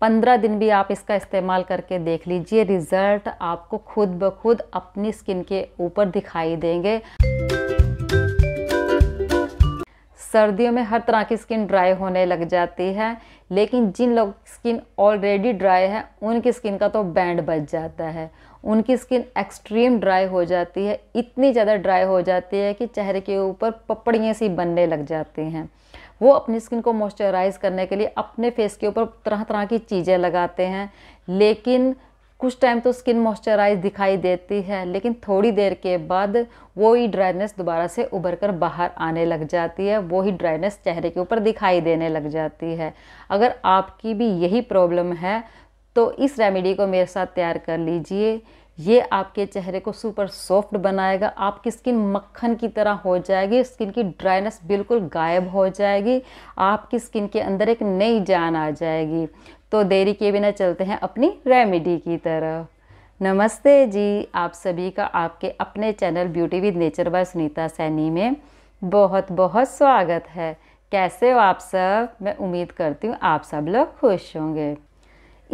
पंद्रह दिन भी आप इसका इस्तेमाल करके देख लीजिए रिज़ल्ट आपको खुद ब खुद अपनी स्किन के ऊपर दिखाई देंगे सर्दियों में हर तरह की स्किन ड्राई होने लग जाती है लेकिन जिन लोग स्किन ऑलरेडी ड्राई है उनकी स्किन का तो बैंड बच जाता है उनकी स्किन एक्सट्रीम ड्राई हो जाती है इतनी ज़्यादा ड्राई हो जाती है कि चेहरे के ऊपर पपड़ियाँ सी बनने लग जाती हैं वो अपनी स्किन को मॉइस्चराइज़ करने के लिए अपने फेस के ऊपर तरह तरह की चीज़ें लगाते हैं लेकिन कुछ टाइम तो स्किन मॉइस्चराइज दिखाई देती है लेकिन थोड़ी देर के बाद वो ही ड्राइनेस दोबारा से उभर कर बाहर आने लग जाती है वही ड्राइनेस चेहरे के ऊपर दिखाई देने लग जाती है अगर आपकी भी यही प्रॉब्लम है तो इस रेमेडी को मेरे साथ तैयार कर लीजिए ये आपके चेहरे को सुपर सॉफ्ट बनाएगा आपकी स्किन मक्खन की तरह हो जाएगी स्किन की ड्राइनेस बिल्कुल गायब हो जाएगी आपकी स्किन के अंदर एक नई जान आ जाएगी तो देरी के बिना चलते हैं अपनी रेमेडी की तरह नमस्ते जी आप सभी का आपके अपने channel beauty with nature by Sunita Saini में बहुत बहुत स्वागत है कैसे हो आप सब मैं उम्मीद करती हूँ आप सब लोग खुश होंगे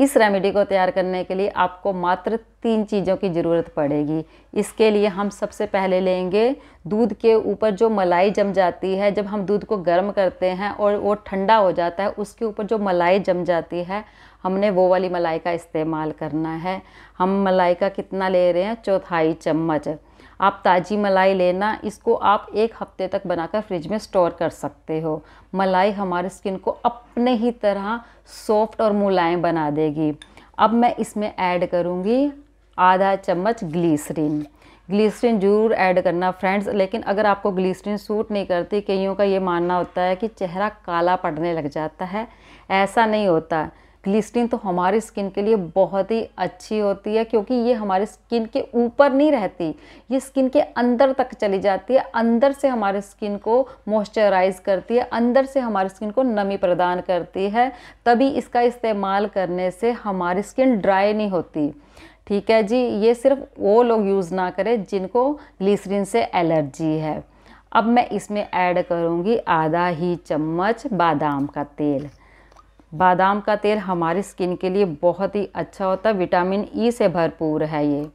इस रेमेडी को तैयार करने के लिए आपको मात्र तीन चीज़ों की ज़रूरत पड़ेगी इसके लिए हम सबसे पहले लेंगे दूध के ऊपर जो मलाई जम जाती है जब हम दूध को गर्म करते हैं और वो ठंडा हो जाता है उसके ऊपर जो मलाई जम जाती है हमने वो वाली मलाई का इस्तेमाल करना है हम मलाई का कितना ले रहे हैं चौथाई चम्मच आप ताज़ी मलाई लेना इसको आप एक हफ्ते तक बनाकर फ्रिज में स्टोर कर सकते हो मलाई हमारे स्किन को अपने ही तरह सॉफ्ट और मुलायम बना देगी अब मैं इसमें ऐड करूँगी आधा चम्मच ग्लीसरीन ग्लीसरीन जरूर ऐड करना फ्रेंड्स लेकिन अगर आपको ग्लीसरीन सूट नहीं करती कईयों का ये मानना होता है कि चेहरा काला पड़ने लग जाता है ऐसा नहीं होता ग्लिस्टिन तो हमारी स्किन के लिए बहुत ही अच्छी होती है क्योंकि ये हमारे स्किन के ऊपर नहीं रहती ये स्किन के अंदर तक चली जाती है अंदर से हमारे स्किन को मॉइस्चराइज करती है अंदर से हमारी स्किन को नमी प्रदान करती है तभी इसका इस्तेमाल करने से हमारी स्किन ड्राई नहीं होती ठीक है जी ये सिर्फ वो लोग यूज़ ना करें जिनको ग्लिसरीन से एलर्जी है अब मैं इसमें ऐड करूँगी आधा ही चम्मच बादाम का तेल बादाम का तेल हमारी स्किन के लिए बहुत ही अच्छा होता है विटामिन ई e से भरपूर है ये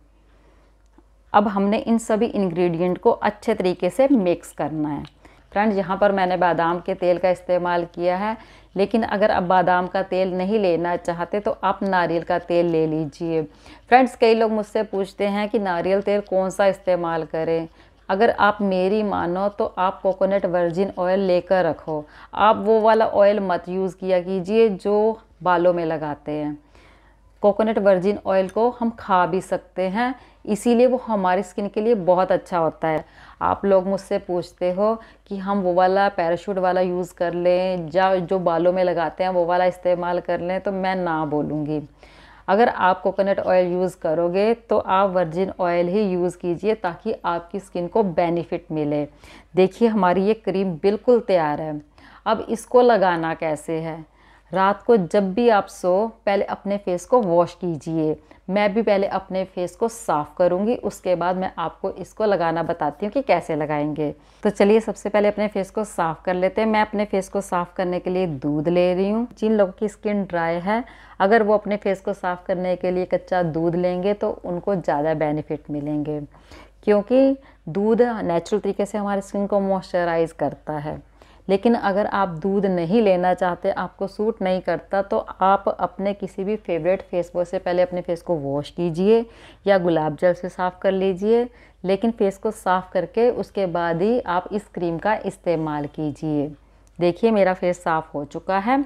अब हमने इन सभी इंग्रेडिएंट को अच्छे तरीके से मिक्स करना है फ्रेंड्स यहाँ पर मैंने बादाम के तेल का इस्तेमाल किया है लेकिन अगर आप बादाम का तेल नहीं लेना चाहते तो आप नारियल का तेल ले लीजिए फ्रेंड्स कई लोग मुझसे पूछते हैं कि नारियल तेल कौन सा इस्तेमाल करें अगर आप मेरी मानो तो आप कोकोनट वर्जिन ऑयल लेकर रखो आप वो वाला ऑयल मत यूज़ किया कीजिए जो बालों में लगाते हैं कोकोनट वर्जिन ऑयल को हम खा भी सकते हैं इसीलिए वो हमारी स्किन के लिए बहुत अच्छा होता है आप लोग मुझसे पूछते हो कि हम वो वाला पैराशूट वाला यूज़ कर लें या जो बालों में लगाते हैं वो वाला इस्तेमाल कर लें तो मैं ना बोलूँगी अगर आप कोकोनट ऑयल यूज़ करोगे तो आप वर्जिन ऑयल ही यूज़ कीजिए ताकि आपकी स्किन को बेनिफिट मिले देखिए हमारी ये क्रीम बिल्कुल तैयार है अब इसको लगाना कैसे है रात को जब भी आप सो पहले अपने फेस को वॉश कीजिए मैं भी पहले अपने फेस को साफ़ करूँगी उसके बाद मैं आपको इसको लगाना बताती हूँ कि कैसे लगाएंगे तो चलिए सबसे पहले अपने फेस को साफ़ कर लेते हैं मैं अपने फेस को साफ़ करने के लिए दूध ले रही हूँ जिन लोगों की स्किन ड्राई है अगर वो अपने फेस को साफ़ करने के लिए कच्चा दूध लेंगे तो उनको ज़्यादा बेनिफिट मिलेंगे क्योंकि दूध नेचुरल तरीके से हमारी स्किन को मॉइस्चराइज़ करता है लेकिन अगर आप दूध नहीं लेना चाहते आपको सूट नहीं करता तो आप अपने किसी भी फेवरेट फेस वॉश से पहले अपने फेस को वॉश कीजिए या गुलाब जल से साफ़ कर लीजिए लेकिन फेस को साफ़ करके उसके बाद ही आप इस क्रीम का इस्तेमाल कीजिए देखिए मेरा फेस साफ़ हो चुका है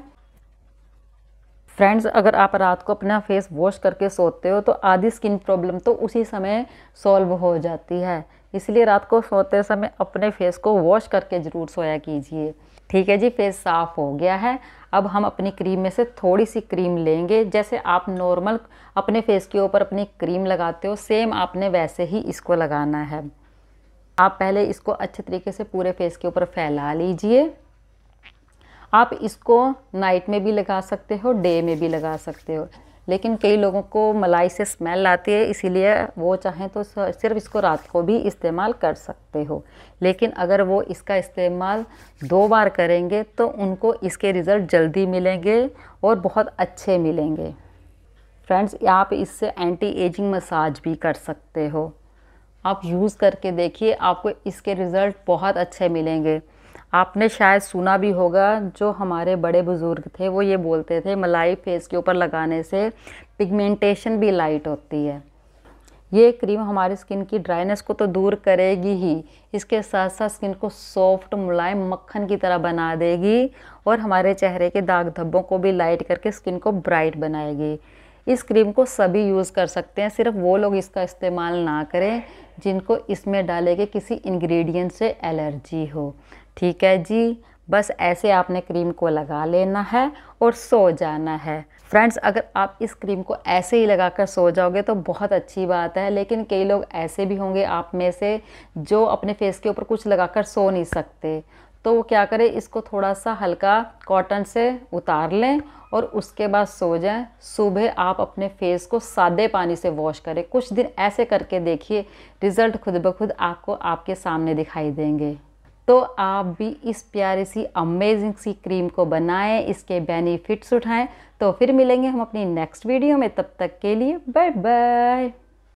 फ्रेंड्स अगर आप रात को अपना फेस वॉश करके सोते हो तो आधी स्किन प्रॉब्लम तो उसी समय सॉल्व हो जाती है इसलिए रात को सोते समय अपने फेस को वॉश करके ज़रूर सोया कीजिए ठीक है जी फेस साफ़ हो गया है अब हम अपनी क्रीम में से थोड़ी सी क्रीम लेंगे जैसे आप नॉर्मल अपने फेस के ऊपर अपनी क्रीम लगाते हो सेम आपने वैसे ही इसको लगाना है आप पहले इसको अच्छे तरीके से पूरे फेस के ऊपर फैला लीजिए आप इसको नाइट में भी लगा सकते हो डे में भी लगा सकते हो लेकिन कई लोगों को मलाई से स्मेल आती है इसीलिए वो चाहें तो सिर्फ इसको रात को भी इस्तेमाल कर सकते हो लेकिन अगर वो इसका इस्तेमाल दो बार करेंगे तो उनको इसके रिज़ल्ट जल्दी मिलेंगे और बहुत अच्छे मिलेंगे फ्रेंड्स आप इससे एंटी एजिंग मसाज भी कर सकते हो आप यूज़ करके देखिए आपको इसके रिज़ल्ट बहुत अच्छे मिलेंगे आपने शायद सुना भी होगा जो हमारे बड़े बुज़ुर्ग थे वो ये बोलते थे मलाई फेस के ऊपर लगाने से पिगमेंटेशन भी लाइट होती है ये क्रीम हमारी स्किन की ड्राइनेस को तो दूर करेगी ही इसके साथ साथ स्किन को सॉफ्ट मुलायम मक्खन की तरह बना देगी और हमारे चेहरे के दाग धब्बों को भी लाइट करके स्किन को ब्राइट बनाएगी इस क्रीम को सभी यूज़ कर सकते हैं सिर्फ वो लोग इसका इस्तेमाल ना करें जिनको इसमें डाले के किसी इंग्रेडिएंट से एलर्जी हो ठीक है जी बस ऐसे आपने क्रीम को लगा लेना है और सो जाना है फ्रेंड्स अगर आप इस क्रीम को ऐसे ही लगा कर सो जाओगे तो बहुत अच्छी बात है लेकिन कई लोग ऐसे भी होंगे आप में से जो अपने फेस के ऊपर कुछ लगा कर सो नहीं सकते तो वो क्या करें इसको थोड़ा सा हल्का कॉटन से उतार लें और उसके बाद सो जाएं सुबह आप अपने फेस को सादे पानी से वॉश करें कुछ दिन ऐसे करके देखिए रिज़ल्ट खुद ब खुद आपको आपके सामने दिखाई देंगे तो आप भी इस प्यारे सी अमेजिंग सी क्रीम को बनाएं इसके बेनिफिट्स उठाएं तो फिर मिलेंगे हम अपनी नेक्स्ट वीडियो में तब तक के लिए बाय बाय